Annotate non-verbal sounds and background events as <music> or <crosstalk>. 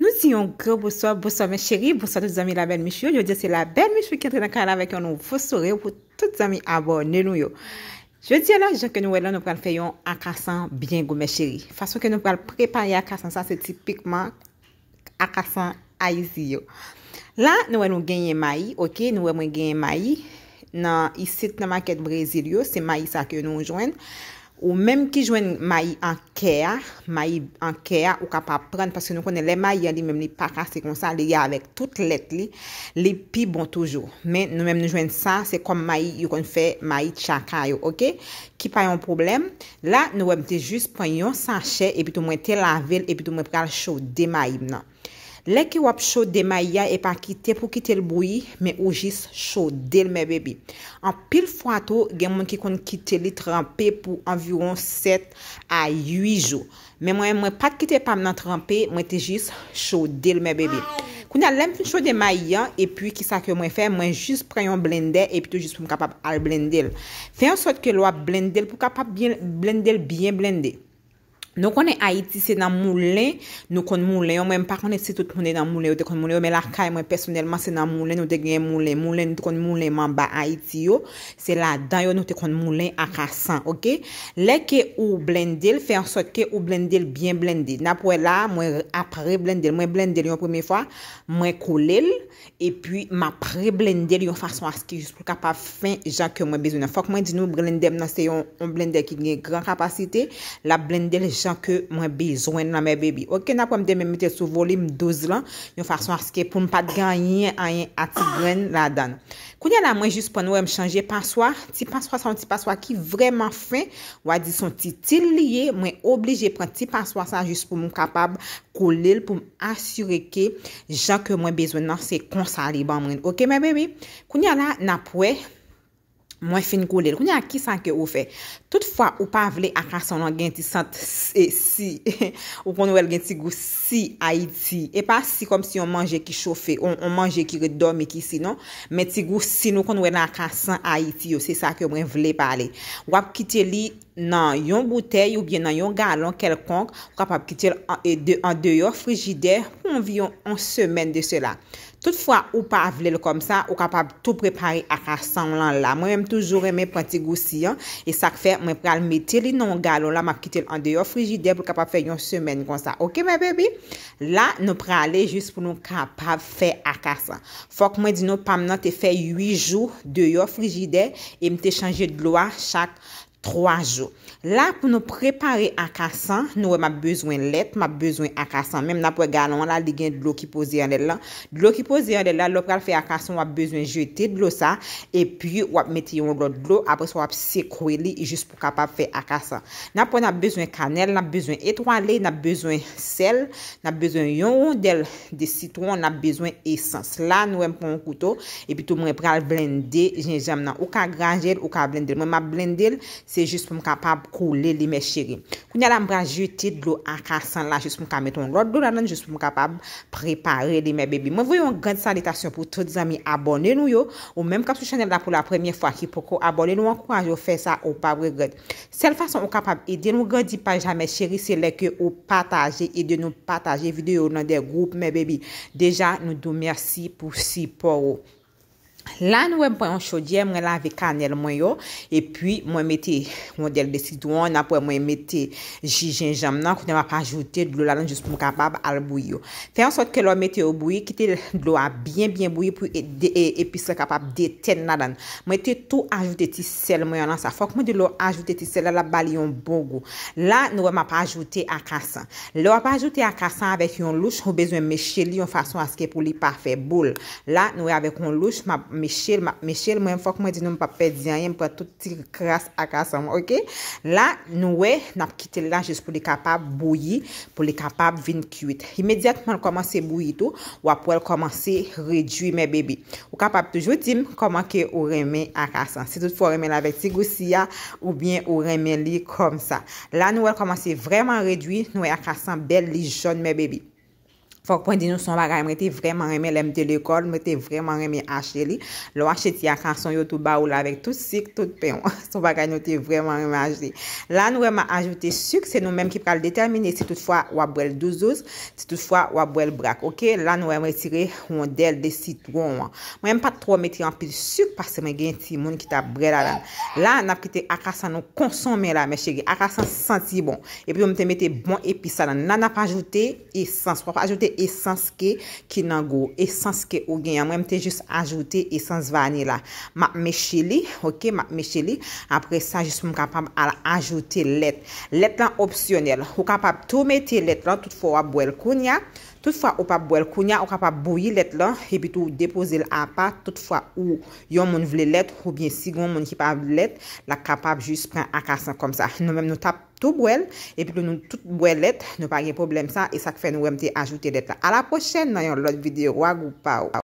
Nou si yon gro bousa, bousa me cheri, bousa tout zami la bel michou, yo di se la bel michou ki tre nan ka la vek yon nou fosore ou pou tout zami abonnen nou yo. Je di ala, je di ala, nou wè lan nou pral fè yon akasan byen gou me cheri. Fason ke nou pral prepare akasan, sa se tipikman akasan aiziyo. La nou wè nou genye mayi, ok, nou wè mwen genye mayi nan isit nan maket brezilyo, se mayi sa ke nou ou jwen. Ou menm ki jwen mayi an kèya, mayi an kèya ou ka pa pren, paske nou konen lè mayi an li menm li pa kase kon sa, li ya avèk tout let li, li pi bon toujou. Men, nou menm nou jwen sa, se kom mayi yon kon fè, mayi tchakay yo, ok? Ki payon problem, la nou wèm te jus pon yon san chè, epi tou mwen te lavel, epi tou mwen pral chow de mayi mnan. Lè ki wap chou de maya e pa kite pou kite l broui, mè ou jis chou del mè bebi. An pil fwa to, gen mwen ki kon kite li trempè pou anviron 7 a 8 jou. Mè mwen mwen pat kite pa mnen trempè, mwen te jis chou del mè bebi. Kou nan lèm fin chou de maya, e pi ki sa ke mwen fè, mwen jis preyon blendè, e pi tou jis pou m kapap al blendè l. Fè an sot ke l wap blendè l pou kapap blendè l byen blendè. Nou konen Haiti, se nan moulen, nou konen moulen yo. Mwen mpa konen se tout mounen nan moulen yo, te konen moulen yo. Mwen lakay mwen personelman, se nan moulen, nou te genye moulen. Moulen, nou te konen moulen man ba Haiti yo. Se la dan yo, nou te konen moulen akasan, ok? Le ke ou blendel, fe ansot ke ou blendel bien blendel. Napwe la, mwen apre blendel. Mwen blendel yo pweme fwa, mwen kolel. E pwi, mwen apre blendel yo fason aske, just pou ka pa fin jak yo mwen bezoun. Fok mwen di nou blendem nan se yo, on blendel ki genye gran kapasite, la blendel yo. chan ke mwen bezwen nan mwen bebi. Ok, nan pou m demen mwen te sou volim 12 lan, yon fason aske pou m pat ganyen a yon ati gwen la dan. Kounye la mwen jist pou nou m chanje paswa, ti paswa san, ti paswa ki vreman fin, wadi son ti til liye, mwen oblije pren ti paswa san jist pou m kapab koulil, pou m asyre ke chan ke mwen bezwen nan, se konsa li ban mwen. Ok, mwen bebi, kounye la nan pou e, Mwen fin kou lèl. Koun ya ki san ke ou fe? Toutfwa, ou pa vle akasan an gen ti sant si <laughs> ou kon nou el gen ti gou si Haiti. E pa si kom si on manje ki chofe, on manje ki redome ki si non, men ti gou si nou kon nou el akasan Haiti yo. Se sa ke mwen vle pale. Wap ki teli nan yon bouteille ou bien nan yon galon kelkonk pou kapap kitil an deyor frigidey pou anviyon an semen de cela. Toutfwa ou pa vlel kom sa, ou kapap tou prepari akasan lan la. Mwen mwen toujou reme pranti gousi yon e sak fe mwen pral meteli nan galon la ma kitil an deyor frigidey pou kapap fè yon semen kon sa. Ok mwen bebi? La nou pral le jist pou nou kapap fè akasan. Fok mwen di nou pam nan te fè 8 jou deyor frigidey e mte chanje de loa chak 3 jou. La pou nou prepare akasan, nou wè ma bezwen let, ma bezwen akasan. Mèm na pou e galon la, li gen d'lou ki pose yon del la. D'lou ki pose yon del la, lop pral fè akasan, wè bezwen jetè d'lou sa, e pi wè meti yon glot d'lou, apres wè wè se kouili, jist pou kapap fè akasan. Na pou na bezwen kanel, na bezwen etwale, na bezwen sel, na bezwen yon ou del de sitouan, na bezwen esans. La nou wèm pou yon koutou, e pi tou mwen pral blendè, jen jèm nan ou ka granj Se jist pou m kapab koule li me chiri. Kou nye la mbra juti dlo an karsan la jist pou m kameton glot. Do la nan jist pou m kapab prepare li me bebi. Mwen voyon gand salitasyon pou tout zami abonnen nou yo. Ou menm kap sou chanel la pou la premye fwa ki pou ko abonnen nou. Ankouraj yo fè sa ou pabre gand. Sel fason ou kapab e de nou gandi pa jamè chiri. Se lè ke ou pataje e de nou pataje videyo nan de group me bebi. Deja nou dou mersi pou si poro. La nou wèm pou yon chodiè, mwen la ve kanel mwen yo. E pi mwen mette, mwen del de sitouan, na pou mwen mette jijenjam nan. Kouten wèm ap ajoute dlo la dan jous pou m kapab al bouyo. Fè an sot ke lò mette ou bouyo, kite lò a bien, bien bouyo pou epi e, e sè kapab deten la dan. Mwen te tou ajoute ti sel mwen yo nan sa fok. Mwen de lò ajoute ti sel la la bali yon bongo. La nou wèm ap ajoute akasan. Lò ap ajoute akasan avèk yon louch, mwen bezwen meche li yon fason aske pou li pafe bol. La nou wèm avèk yon louch, mwen meche. Mèchèl, mèchèl, mwen fòk mwen di nou mpapè diyan, yè mpwè tout ti kras akasan, ok? La, nou wè, nap kitè la jous pou li kapab bouyi, pou li kapab vin kuit. Imediat mwen l komanse bouyi tou, wè pou wè l komanse redwi mè bebi. Ou kapab toujou tim, koman ke ou remè akasan. Se tout fò remè la vek ti gousiya, ou bien ou remè li kom sa. La nou wè l komanse vreman redwi, nou wè akasan bel li joun mè bebi. Fokpon di nou son bagay mwete vreman reme lemte le kol, mwete vreman reme ache li. Lwa cheti akanson yo tou ba ou la vek tout sik, tout peyon. <laughs> Son bagay mwete vreman reme ache li. La nou reme ajoute suk, se nou menm ki pral determine, si tout fwa wabwel douzouz, si tout fwa wabwel brak. Ok, la nou reme tire yon del de sitron wan. Mwen mpa tro meti anpil suk, pase men gen ti moun ki ta bre la lan. La nap kite akasan nou konsome la, me cheri, akasan senti bon. E pi yo mte meti bon epi sa lan, nan ap ajoute, e sens wap ajoute. esans ke kinango, esans ke ou genyan, mwen mte jis ajoute esans vanila, mak me cheli ok, mak me cheli, apre sa jis mwen kapab al ajoute let let lan opsyonel, ou kapab toumete let lan, toutfwa wap bwe l kounya toutfwa wap bwe l kounya, ou kapab bouye let lan, epi tou depose l apa, toutfwa ou yon moun vle let, ou bien sigon moun ki pa let, la kapab jis pren akasan kom sa, nou men nou tap tou bwèl, epi pou nou tout bwèl let, nou pa gen problem sa, e sak fè nou wèm te ajoute let la. A la pochèn nan yon lot vide wag ou pa ou.